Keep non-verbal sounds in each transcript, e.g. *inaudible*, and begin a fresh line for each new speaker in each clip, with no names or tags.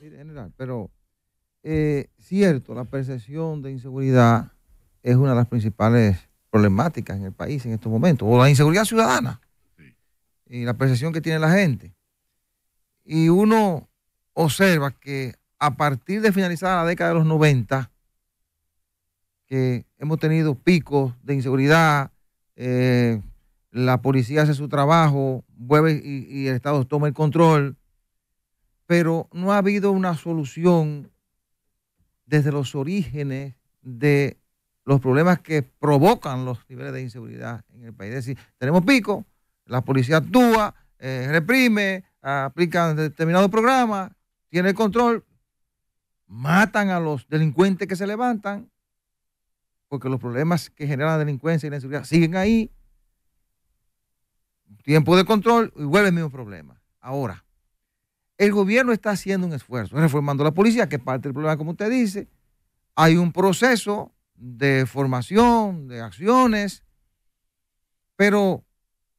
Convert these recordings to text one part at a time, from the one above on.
General, pero eh, cierto, la percepción de inseguridad es una de las principales problemáticas en el país en estos momentos, o la inseguridad ciudadana y la percepción que tiene la gente. Y uno observa que a partir de finalizar la década de los 90, que hemos tenido picos de inseguridad, eh, la policía hace su trabajo, vuelve y, el Estado toma el control, pero no ha habido una solución desde los orígenes de los problemas que provocan los niveles de inseguridad en el país. Es decir, tenemos pico, la policía actúa, eh, reprime, aplica determinados programas, tiene el control, matan a los delincuentes que se levantan, porque los problemas que generan la delincuencia y la inseguridad siguen ahí, tiempo de control y vuelve el mismo problema. Ahora, el gobierno está haciendo un esfuerzo, reformando la policía, que parte del problema, como usted dice, hay un proceso de formación, de acciones, pero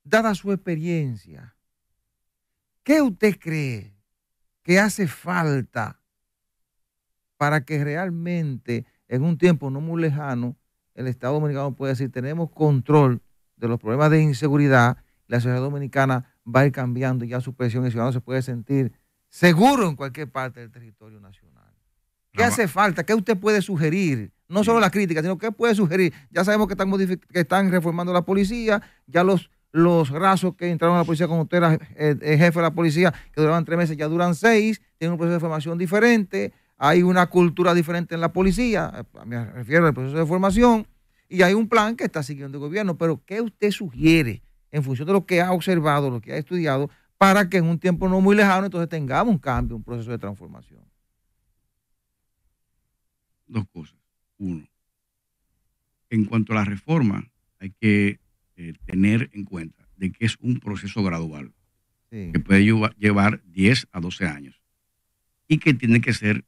dada su experiencia, ¿qué usted cree que hace falta para que realmente en un tiempo no muy lejano el Estado Dominicano pueda decir tenemos control de los problemas de inseguridad la sociedad dominicana va a ir cambiando y ya su presión, el ciudadano se puede sentir seguro en cualquier parte del territorio nacional. ¿Qué hace falta? ¿Qué usted puede sugerir? No solo la crítica, sino qué puede sugerir. Ya sabemos que están, que están reformando la policía, ya los, los rasos que entraron a la policía con usted era eh, jefe de la policía, que duraban tres meses, ya duran seis, tienen un proceso de formación diferente, hay una cultura diferente en la policía, eh, me refiero al proceso de formación, y hay un plan que está siguiendo el gobierno, pero ¿qué usted sugiere? en función de lo que ha observado, lo que ha estudiado, para que en un tiempo no muy lejano entonces tengamos un cambio, un proceso de transformación.
Dos cosas. Uno, en cuanto a la reforma, hay que eh, tener en cuenta de que es un proceso gradual, que puede llevar 10 a 12 años y que tiene que ser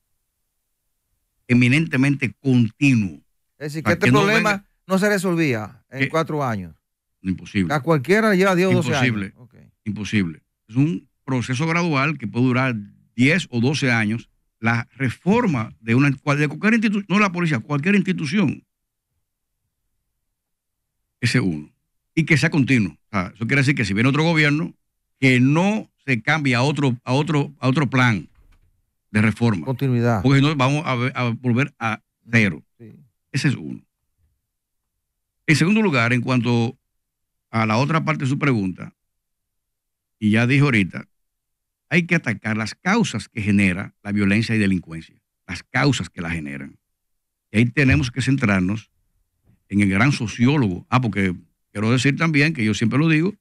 eminentemente continuo.
Es decir, que este problema no, se resolvía en cuatro años. Imposible. A cualquiera lleva 10 o 12 Imposible.
años. Imposible. Es un proceso gradual que puede durar 10 o 12 años. La reforma de, una, de cualquier institución, no la policía, cualquier institución. Ese uno. Y que sea continuo. eso quiere decir que si viene otro gobierno, que no se cambie a otro, a otro, a otro plan de reforma. Continuidad. Porque si no, vamos a, volver a cero. Ese es uno. En segundo lugar, en cuanto a la otra parte de su pregunta, y ya dijo ahorita, hay que atacar las causas que genera la violencia y delincuencia, las causas que la generan. Y ahí tenemos que centrarnos en el gran sociólogo. Ah, porque quiero decir también, que yo siempre lo digo,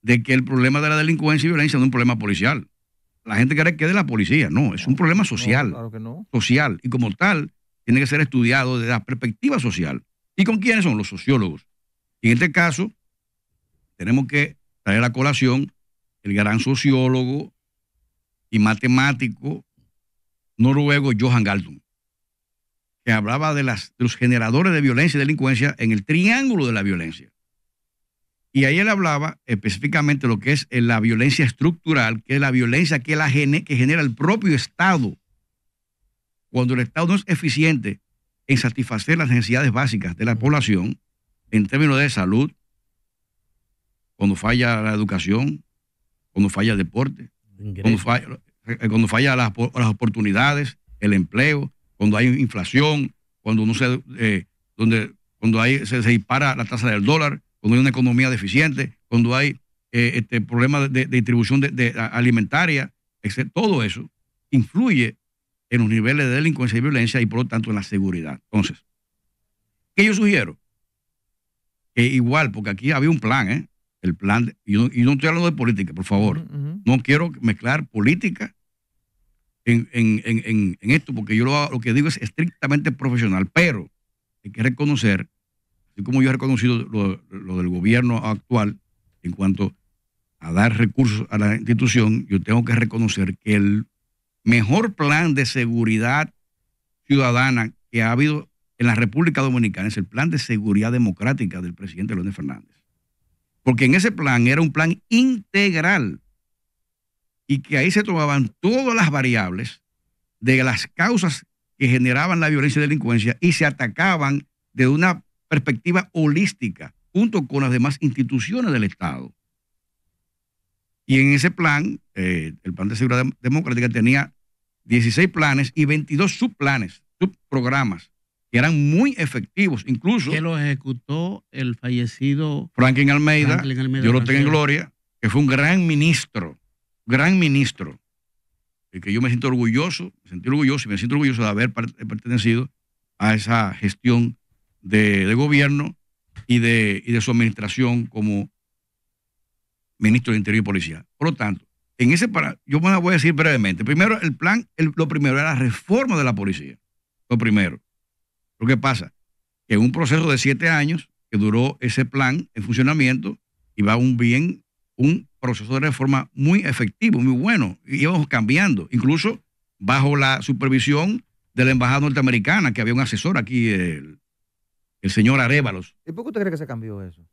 de que el problema de la delincuencia y violencia no es un problema policial. La gente quiere que es de la policía, no, es un problema social. Social. Y como tal, tiene que ser estudiado desde la perspectiva social. ¿Y con quiénes son? Los sociólogos. en este caso, tenemos que traer a colación el gran sociólogo y matemático noruego Johan Galtung que hablaba de, los generadores de violencia y delincuencia en el triángulo de la violencia. Y ahí él hablaba específicamente lo que es eh, la violencia estructural, que es la violencia que, la que genera el propio Estado. Cuando el Estado no es eficiente en satisfacer las necesidades básicas de la población, en términos de salud, cuando falla la educación, cuando falla el deporte, cuando falla, eh, las, oportunidades, el empleo, cuando hay inflación, cuando no se, eh, donde, cuando hay, se, dispara la tasa del dólar, cuando hay una economía deficiente, cuando hay eh, este, problemas de, distribución de, alimentaria, todo eso influye en los niveles de delincuencia y violencia y por lo tanto en la seguridad. Entonces, ¿qué yo sugiero? Que igual, porque aquí había un plan, ¿eh? plan, y, no, estoy hablando de política, por favor, no quiero mezclar política en, esto, porque yo lo, que digo es estrictamente profesional, pero hay que reconocer, así como yo he reconocido lo, lo del gobierno actual en cuanto a dar recursos a la institución, yo tengo que reconocer que el mejor plan de seguridad ciudadana que ha habido en la República Dominicana es el plan de seguridad democrática del presidente Leónel Fernández. Porque en ese plan era un plan integral y que ahí se tomaban todas las variables de las causas que generaban la violencia y delincuencia y se atacaban de una perspectiva holística junto con las demás instituciones del Estado. Y en ese plan, eh, el Plan de Seguridad Democrática tenía 16 planes y 22 subplanes, subprogramas que eran muy efectivos, incluso. Que lo ejecutó el fallecido Franklin Almeida, yo lo tengo en gloria, que fue un gran ministro, gran ministro, y que yo me siento orgulloso, me sentí orgulloso y me siento orgulloso de haber pertenecido a esa gestión de, gobierno y de, y de su administración como ministro de Interior y Policía. Por lo tanto, en ese para, yo me voy a decir brevemente. Primero, el plan, lo primero era la reforma de la policía. Lo primero. Lo que pasa que en un proceso de siete años que duró ese plan en funcionamiento, iba un bien, un proceso de reforma muy efectivo, muy bueno. y Íbamos cambiando, incluso bajo la supervisión de la embajada norteamericana, que había un asesor aquí, el, señor Arevalos
¿Y por qué usted cree que se cambió eso?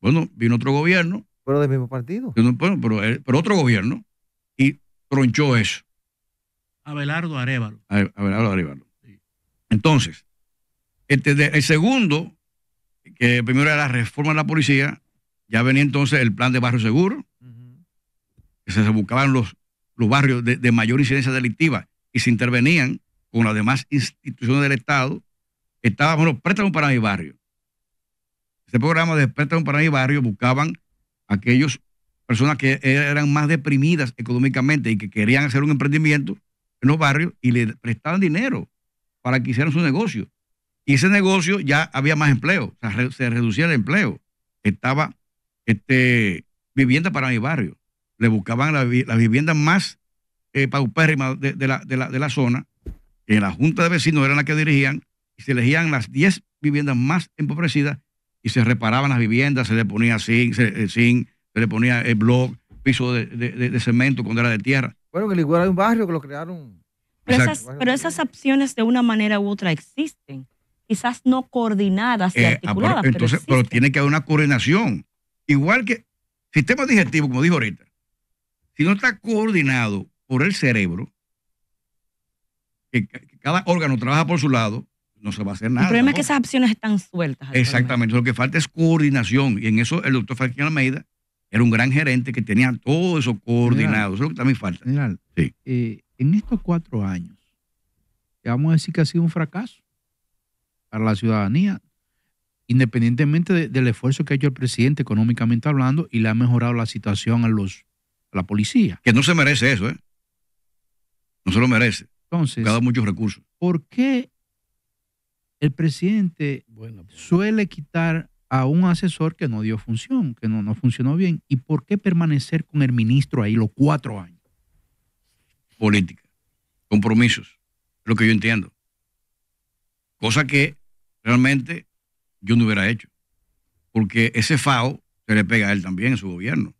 Bueno, vino otro gobierno.
Pero del mismo partido.
Pero, pero, otro gobierno. Y tronchó eso.
Abelardo Arevalo.
Abelardo Entonces, este, el segundo, que primero era la reforma de la policía, ya venía entonces el plan de barrio seguro, que se buscaban los, los barrios de, mayor incidencia delictiva y se intervenían con las demás instituciones del Estado. Estaba, los préstamos para mi barrio. Este programa de préstamos para mi barrio buscaban aquellos personas que eran más deprimidas económicamente y que querían hacer un emprendimiento en los barrios y le prestaban dinero para que hicieran su negocio. Y ese negocio ya había más empleo, se reducía el empleo. Estaba este, vivienda para mi barrio. Le buscaban las viviendas más eh, paupérrimas de, la, zona. En eh, la junta de vecinos eran la que dirigían y se elegían las 10 viviendas más empobrecidas y se reparaban las viviendas, se le ponía zinc, se, eh, se le ponía el blog piso de, de, cemento cuando era de tierra.
Bueno,
que igual hay un barrio que lo crearon.
Pero esas, pero esas opciones de una manera u otra existen quizás no coordinadas y eh, ah, articuladas. Pero, entonces,
pero, tiene que haber una coordinación. Igual que sistema digestivo, como dijo ahorita, si no está coordinado por el cerebro, que, cada órgano trabaja por su lado, no se va a hacer nada. El problema es que
esas opciones están sueltas.
Exactamente, lo que falta es coordinación. Y en eso el doctor Franklin Almeida era un gran gerente que tenía todo eso coordinado. eso es lo que
también falta. General, eh, en estos cuatro años, vamos a decir que ha sido un fracaso para la ciudadanía, independientemente del esfuerzo que ha hecho el presidente económicamente hablando y le ha mejorado la situación a, los,
a la policía. Que no se merece eso, ¿eh? No se lo merece. Entonces, muchos recursos. ¿Por
qué el presidente pues. suele quitar a un asesor que no dio función, que no, no funcionó bien? ¿Y por qué permanecer con el ministro ahí los cuatro
años? Política, compromisos, lo que yo entiendo. Cosa que realmente yo no hubiera hecho. Porque ese FAO se le pega a él también en su gobierno.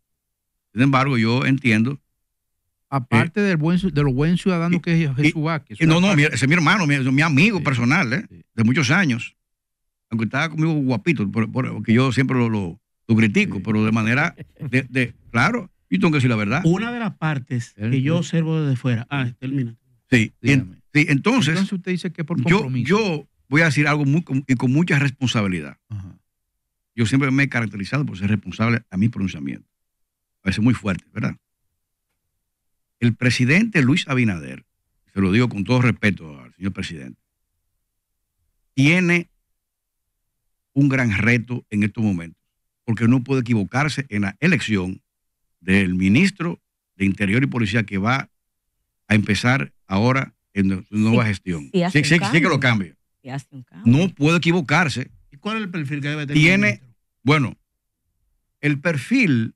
Sin embargo, yo entiendo. Aparte
del buen, de lo buen ciudadano que es
Jesús Vázquez. No, no, ese es mi hermano, mi, amigo personal, ¿eh? de muchos años. Aunque estaba conmigo guapito, porque yo siempre lo, critico, pero de manera. De, claro, yo tengo que decir la verdad. Una de las
partes que yo observo desde fuera. Ah, termina.
Sí, dígame entonces, usted dice que por compromiso. Yo, voy a decir algo muy, y con mucha responsabilidad. Yo siempre me he caracterizado por ser responsable a mi pronunciamiento. A veces muy fuerte, ¿verdad? El presidente Luis Abinader, se lo digo con todo respeto al señor presidente, tiene un gran reto en estos momentos, porque no puede equivocarse en la elección del ministro de Interior y Policía que va a empezar ahora en su nueva gestión. Sí, que lo cambia. No puede equivocarse.
cuál es el perfil que debe tener? Tiene,
bueno, el perfil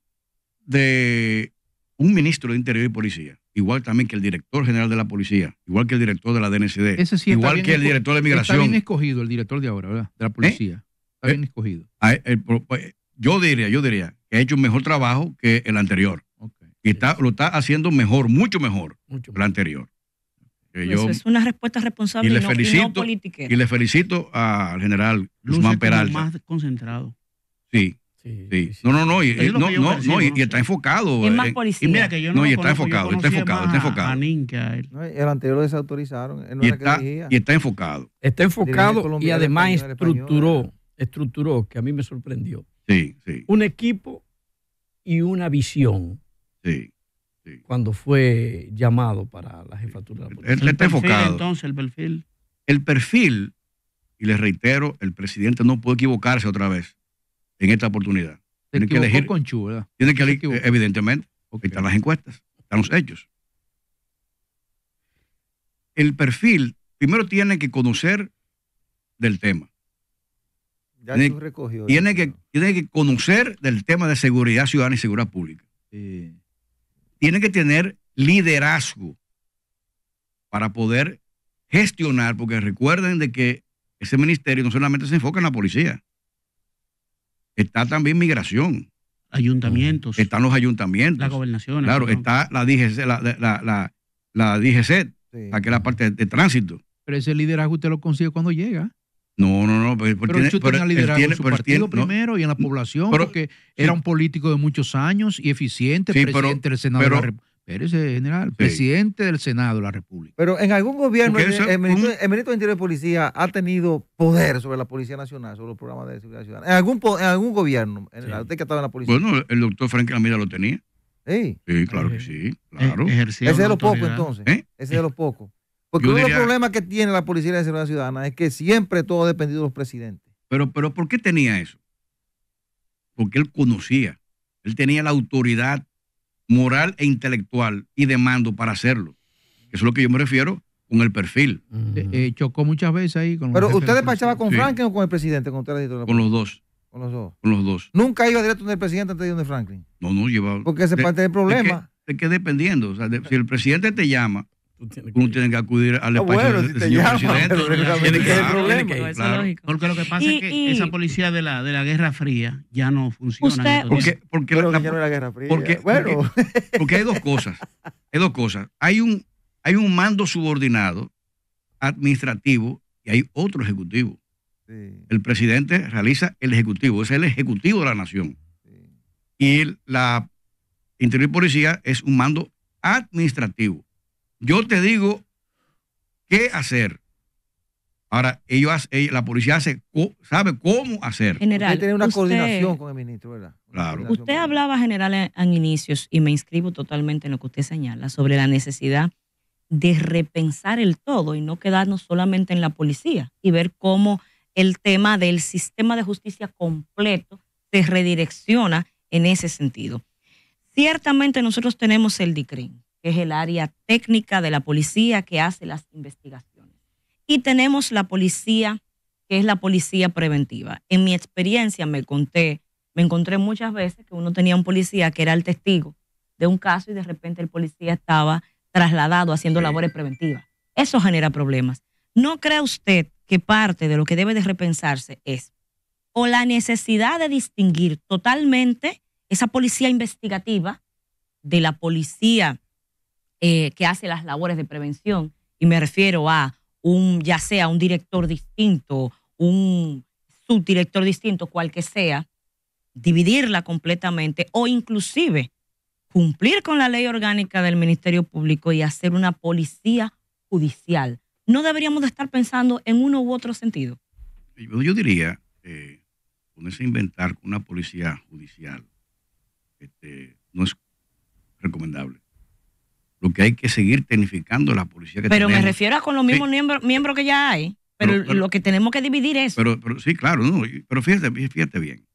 de un ministro de Interior y Policía, igual también que el director general de la policía, igual que el director de la DNCD, igual que el director de migración. Está bien
escogido el director de ahora, ¿verdad? De la policía. ¿Eh?
Está bien escogido. Ah, eh, eh, pues, yo diría, yo diría que ha hecho un mejor trabajo que el anterior. Y está, lo está haciendo mejor, mucho mejor, que el anterior. Pues es
una respuesta responsable y, no,
felicito, y le felicito al general Guzmán Peralta. más
concentrado.
Sí, Sí, No, no, no, y, eh, no, no, no y, está enfocado. Es más eh, policía. Y mira que yo no, y está enfocado, está enfocado, está enfocado. el
anterior lo desautorizaron, él no y, está, y está
enfocado. Está enfocado y además estructuró, estructuró, que a mí me sorprendió. Sí, sí. Un equipo y una visión. Sí cuando fue llamado para la jefatura de la policía. Entonces, el perfil. El perfil, y les reitero, el presidente no puede equivocarse otra vez en esta oportunidad. tiene que elegir.
Con Chu, ¿verdad?
Tiene que elegir, eh, evidentemente. Okay. Están las encuestas, están los hechos. El perfil, primero tiene que conocer del tema.
Ya tiene, recogió, tiene, que,
tiene que conocer del tema de seguridad ciudadana y seguridad pública. Sí tiene que tener liderazgo para poder gestionar, porque recuerden de que ese ministerio no solamente se enfoca en la policía, está también migración. Ayuntamientos. Están los ayuntamientos. La
gobernación. Claro,
está la DGC, la, la, la, la parte de, tránsito.
Pero ese liderazgo usted lo consigue cuando llega.
No, no, no. Pero, pero tiene, en su partido primero
y en la población, porque era un político de muchos años y eficiente, presidente del Senado de la República.
general, presidente del Senado de la República. Pero en algún gobierno, el, ministro, el, de Interior Policía ha tenido poder sobre la Policía Nacional, sobre los programas de seguridad ciudadana. En algún, gobierno, en que estaba en la policía. Bueno,
el doctor Frank Lamira lo tenía. Sí. claro que sí, eh, claro. Eh, ¿Eh? Ese es de los pocos, entonces. Ese es de los pocos.
Porque uno de los problemas que tiene la Policía de Seguridad Ciudadana es que siempre todo ha dependido de los presidentes.
Pero, pero ¿por qué tenía eso? Porque él conocía, él tenía la autoridad moral e intelectual y de mando para hacerlo. Eso es lo que yo me refiero con el perfil.
Eh, chocó muchas veces ahí con Pero usted despachaba con Franklin o con el presidente, con, con los dos. Con los dos. Con los dos. Nunca iba directo donde el presidente antes de donde Franklin.
No, no, llevaba.
Porque ese parte del problema. Es que,
dependiendo, o sea, si el presidente te llama uno tiene que acudir al ah, espacio presidente. Tiene que, Porque lo que pasa es
que esa policía de la, de la Guerra Fría
ya no funciona. porque,
porque, la, Guerra Fría. *laughs*
Porque, hay dos cosas. Hay dos cosas. Hay un, hay un mando subordinado administrativo y hay otro ejecutivo. El presidente realiza el ejecutivo, es el ejecutivo de la nación. Y la interior policía es un mando administrativo. Yo te digo qué hacer. Ahora, ellos, eh, la policía sabe cómo hacer.
General, que tener una coordinación con el ministro, ¿verdad?
Claro. Usted hablaba, general, en, inicios, y me inscribo totalmente en lo que usted señala, sobre la necesidad de repensar el todo y no quedarnos solamente en la policía y ver cómo el tema del sistema de justicia completo se redirecciona en ese sentido. Ciertamente nosotros tenemos el DICRIN, que es el área técnica de la policía que hace las investigaciones. Y tenemos la policía, que es la policía preventiva. En mi experiencia me conté, me encontré muchas veces que uno tenía un policía que era el testigo de un caso y de repente el policía estaba trasladado haciendo labores preventivas. Eso genera problemas. ¿No cree usted que parte de lo que debe de repensarse es o la necesidad de distinguir totalmente esa policía investigativa de la policía eh, que hace las labores de prevención. Y me refiero a un, ya sea un director distinto, un subdirector distinto, cual que sea, dividirla completamente o inclusive cumplir con la ley orgánica del Ministerio Público y hacer una policía judicial. No deberíamos de estar pensando en uno u otro sentido.
Yo, diría, eh, ponerse a inventar una policía judicial este, no es recomendable. Lo que hay que seguir tecnificando la policía que Pero me refiero
a con los mismos miembros, miembros que ya hay. Pero, lo que tenemos que dividir es.
Pero, sí, claro, no, pero fíjate, fíjate bien.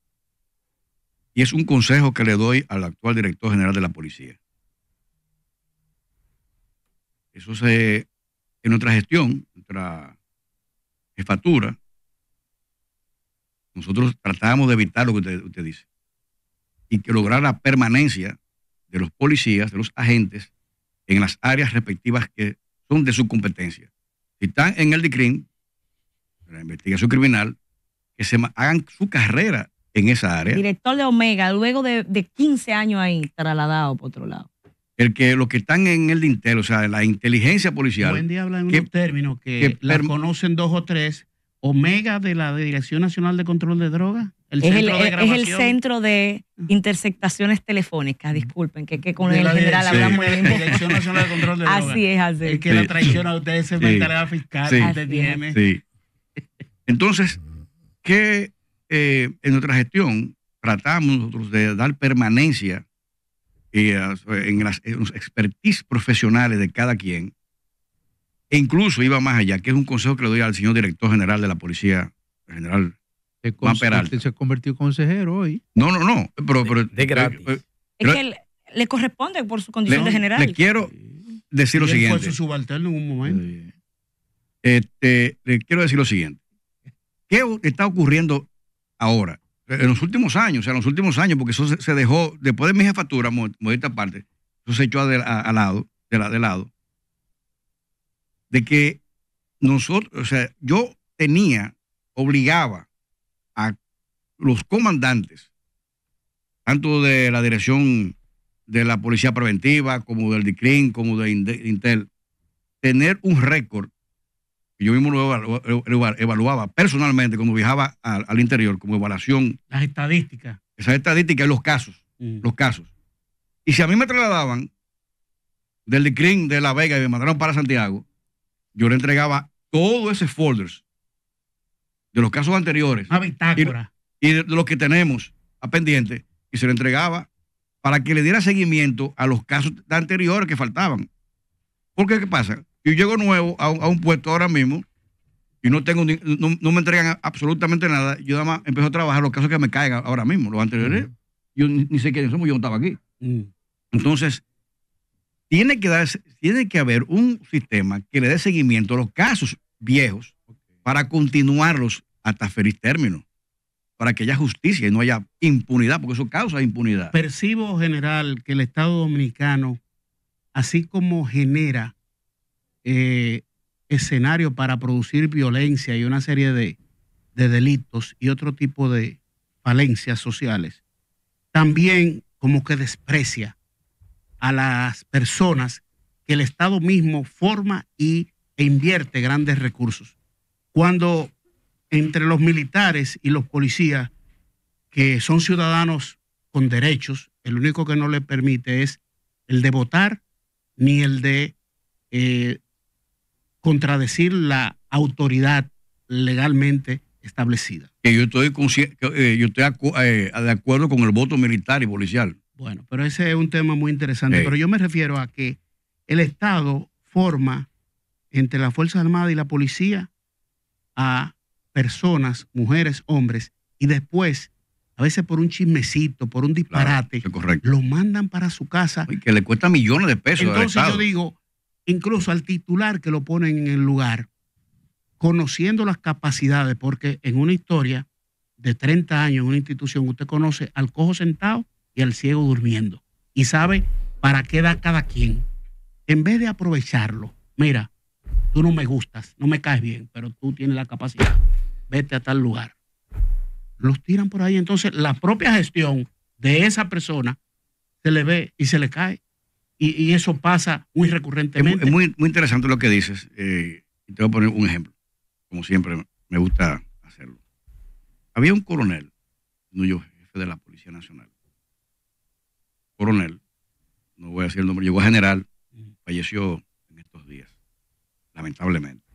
Y es un consejo que le doy al actual director general de la policía. Eso se, en nuestra gestión, nuestra jefatura, nosotros tratábamos de evitar lo que usted, usted dice y que lograr la permanencia de los policías, de los agentes, en las áreas respectivas que son de su competencia. Si están en el DICRIM, la investigación criminal, que se hagan su carrera en esa área.
Director de Omega, luego de, 15 años ahí, trasladado por otro lado.
El que los que están en el dintel, o sea, la inteligencia policial. Buen
día hablan
en un término que, que la conocen dos o tres. Omega de la Dirección Nacional de Control de Drogas es, el, centro
de interceptaciones telefónicas, disculpen, que, con el general hablamos de la Dirección Nacional de Control de Drogas. Así es, así que la traiciona
a ustedes es sí. mentalidad fiscal, usted Sí.
Entonces, que eh, en nuestra gestión tratamos nosotros de dar permanencia eh, en, los expertise profesionales de cada quien, e incluso iba más allá, que es un consejo que le doy al señor director general de la Policía General se ha convertido consejero hoy. No, no, no. Eh, eh, es que
le, corresponde por su condición de general. Le
quiero decir lo siguiente. Fue su
subalterno en un momento.
Este, le quiero decir lo siguiente. ¿Qué está ocurriendo ahora? En los últimos años, o sea, en los últimos años, porque eso se, dejó, después de mi jefatura, modesta parte, eso se echó al a, lado, de, de lado, de que nosotros, o sea, yo tenía, obligaba los comandantes, tanto de la dirección de la Policía Preventiva como del DICRIN, como de Intel, tener un récord, yo mismo lo evaluaba personalmente cuando viajaba al, interior, como evaluación.
Las estadísticas.
Esas estadísticas y los casos, mm. los casos. Y si a mí me trasladaban del DICRIN de La Vega y me mandaron para Santiago, yo le entregaba todos esos folders de los casos anteriores y de lo que tenemos a pendiente y se lo entregaba para que le diera seguimiento a los casos anteriores que faltaban. Porque, ¿qué pasa? Yo llego nuevo a un, a puesto ahora mismo y no tengo no, me entregan absolutamente nada. Yo nada más empiezo a trabajar los casos que me caigan ahora mismo, los anteriores. Yo ni, sé quiénes somos, yo no estaba aquí. Mm. Entonces, tiene que, dar tiene que haber un sistema que le dé seguimiento a los casos viejos para continuarlos hasta feliz término para que haya justicia y no haya impunidad, porque eso causa impunidad.
Percibo, general, que el Estado dominicano, así como genera eh, escenario para producir violencia y una serie de, delitos y otro tipo de falencias sociales, también como que desprecia a las personas que el Estado mismo forma y, e invierte grandes recursos. Cuando entre los militares y los policías, que son ciudadanos con derechos, el único que no le permite es el de votar ni el de eh, contradecir la autoridad legalmente establecida.
yo estoy, eh, yo eh, de acuerdo con el voto militar y policial. Bueno,
pero ese es un tema muy interesante. Pero yo me refiero a que el Estado forma entre la Fuerza Armada y la policía a personas, mujeres, hombres, y después, a veces por un chismecito, por un disparate, lo mandan para su casa. y
que le cuesta millones de pesos. Entonces yo
digo, incluso al titular que lo ponen en el lugar, conociendo las capacidades, porque en una historia de 30 años en una institución, usted conoce al cojo sentado y al ciego durmiendo, y sabe para qué da cada quien. En vez de aprovecharlo, mira, tú no me gustas, no me caes bien, pero tú tienes la capacidad vete a tal lugar. Los tiran por ahí. Entonces, la propia gestión de esa persona se le ve y se le cae. Y, eso pasa muy recurrentemente. Es,
muy, muy interesante lo que dices. Eh, y te voy a poner un ejemplo. Como siempre, me gusta hacerlo. Había un coronel, yo, jefe de la Policía Nacional. Coronel, no voy a decir el nombre, llegó a general, falleció en estos días, lamentablemente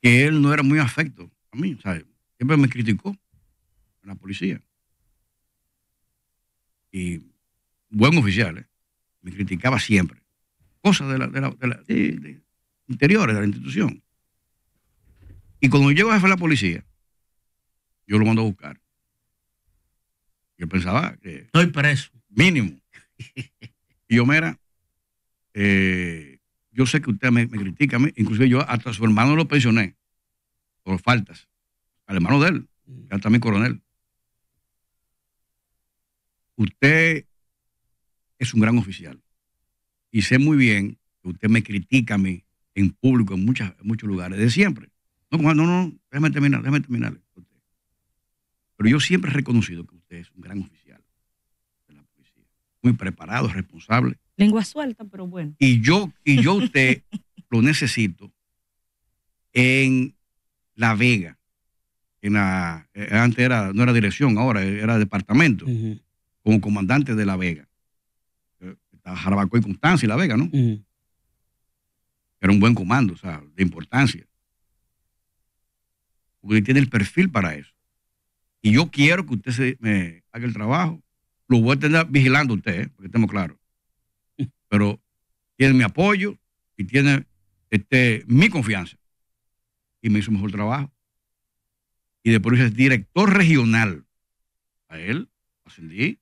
que él no era muy afecto a mí, ¿sabes? Siempre me criticó en la policía. Y buen oficial, ¿eh? me criticaba siempre. Cosas de la, de la, interiores de la institución. Y cuando llegó a de la policía, yo lo mando a buscar. Yo pensaba que. Estoy preso. Mínimo. y yo, eh, yo sé que usted me, critica, me, inclusive yo hasta a su hermano lo pensioné por faltas, al hermano de él, hasta mm. mi también coronel. Usted es un gran oficial y sé muy bien que usted me critica a mí en público en, muchas, muchos lugares, de siempre. No, no, no, déjame terminar, déjame terminar. Pero yo siempre he reconocido que usted es un gran oficial de la policía, muy preparado, responsable
Lengua suelta, pero bueno.
Y yo, y yo usted lo necesito en La Vega. En la, eh, antes era, no era dirección, ahora era departamento, como comandante de La Vega. Eh, estaba y Constancia y La Vega, ¿no? Era un buen comando, o sea, de importancia. Porque tiene el perfil para eso. Y yo quiero que usted se, me haga el trabajo. Lo voy a tener vigilando usted, ¿eh? porque estemos claros pero tiene mi apoyo y tiene este, mi confianza. Y me hizo mejor trabajo. Y después es director regional. A él ascendí.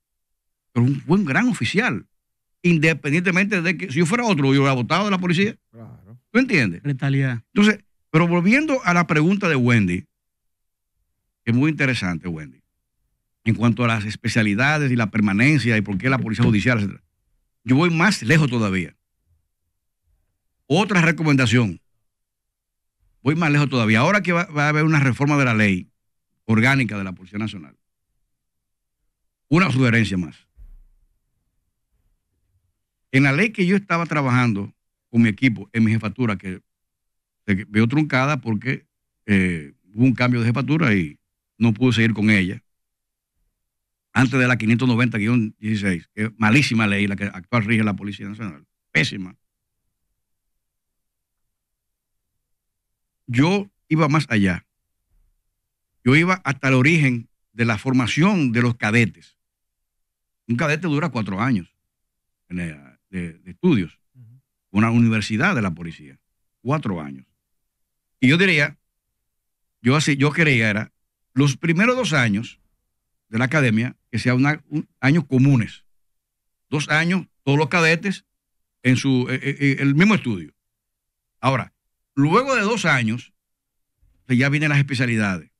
Pero un buen gran oficial. Independientemente de que si yo fuera otro, yo hubiera votado de la policía. Claro. ¿Tú entiendes? Entonces, pero volviendo a la pregunta de Wendy, que es muy interesante, Wendy, en cuanto a las especialidades y la permanencia y por qué la policía judicial, etcétera. Yo voy más lejos todavía. Otra recomendación. Voy más lejos todavía. Ahora que va, a haber una reforma de la ley orgánica de la Policía Nacional. Una sugerencia más. En la ley que yo estaba trabajando con mi equipo, en mi jefatura, que se veo truncada porque eh, hubo un cambio de jefatura y no pude seguir con ella antes de la 590-16, que es malísima ley la que actual rige la Policía Nacional, pésima. Yo iba más allá. Yo iba hasta el origen de la formación de los cadetes. Un cadete dura cuatro años de, estudios. Una universidad de la policía. Cuatro años. Y yo diría, yo, así, yo creía, era, los primeros dos años de la academia que sea un, años comunes. Dos años, todos los cadetes en su, eh, eh, eh, el mismo estudio. Ahora, luego de dos años, ya vienen las especialidades.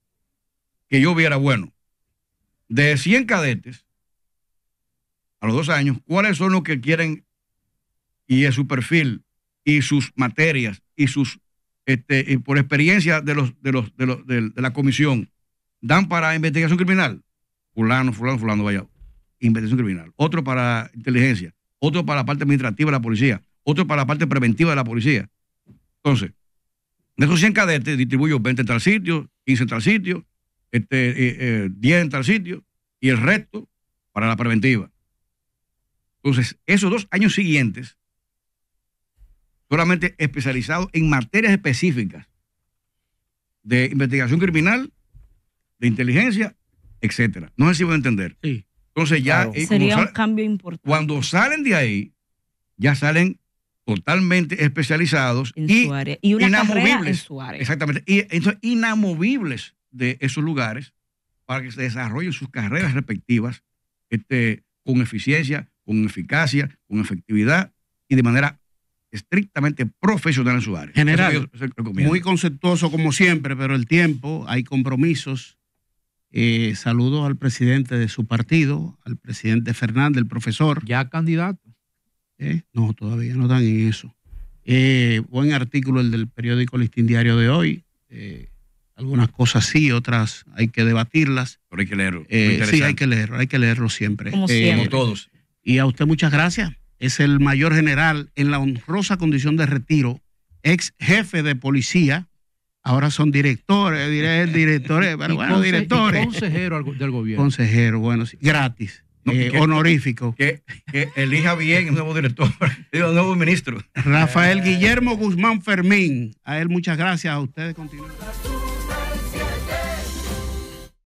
Que yo viera, bueno, de 100 cadetes, a los dos años, cuáles son los que quieren y es su perfil y sus materias y sus este, por experiencia de los de los de la comisión dan para investigación criminal fulano, fulano, fulano, vaya, investigación criminal. Otro para inteligencia, otro para la parte administrativa de la policía, otro para la parte preventiva de la policía. Entonces, de esos 100 cadetes distribuyo 20 en tal sitio, 15 en tal sitio, este, 10 eh, eh, en tal sitio y el resto para la preventiva. Entonces, esos dos años siguientes, solamente especializados en materias específicas de investigación criminal, de inteligencia etcétera. No sé si voy a entender. Sí. Entonces ya sería un
cambio importante.
Cuando salen de ahí, ya salen totalmente especializados y, su inamovibles. En su área. Exactamente. Y entonces inamovibles de esos lugares para que se desarrollen sus carreras respectivas este, con eficiencia, con eficacia, con efectividad y de manera estrictamente profesional en su área. General, muy conceptuoso
como siempre, pero el tiempo, hay compromisos eh, saludo saludos al presidente de su partido, al presidente Fernández, el profesor. Ya candidato. Eh, no, todavía no están en eso. Eh, buen artículo el del periódico Listín Diario de hoy. algunas cosas sí, otras hay que debatirlas. Pero hay que leerlo. sí, hay que leerlo, hay que leerlo siempre. siempre. como todos. Y a usted muchas gracias. Es el mayor general en la honrosa condición de retiro, ex jefe de policía ahora son directores, directores, *laughs* pero bueno, directores. Consejero
del gobierno. Consejero,
bueno, sí, gratis. Eh, honorífico. Que, elija bien el nuevo director,
el *laughs* nuevo ministro.
Rafael Guillermo Guzmán Fermín. A él muchas gracias. A ustedes continúen.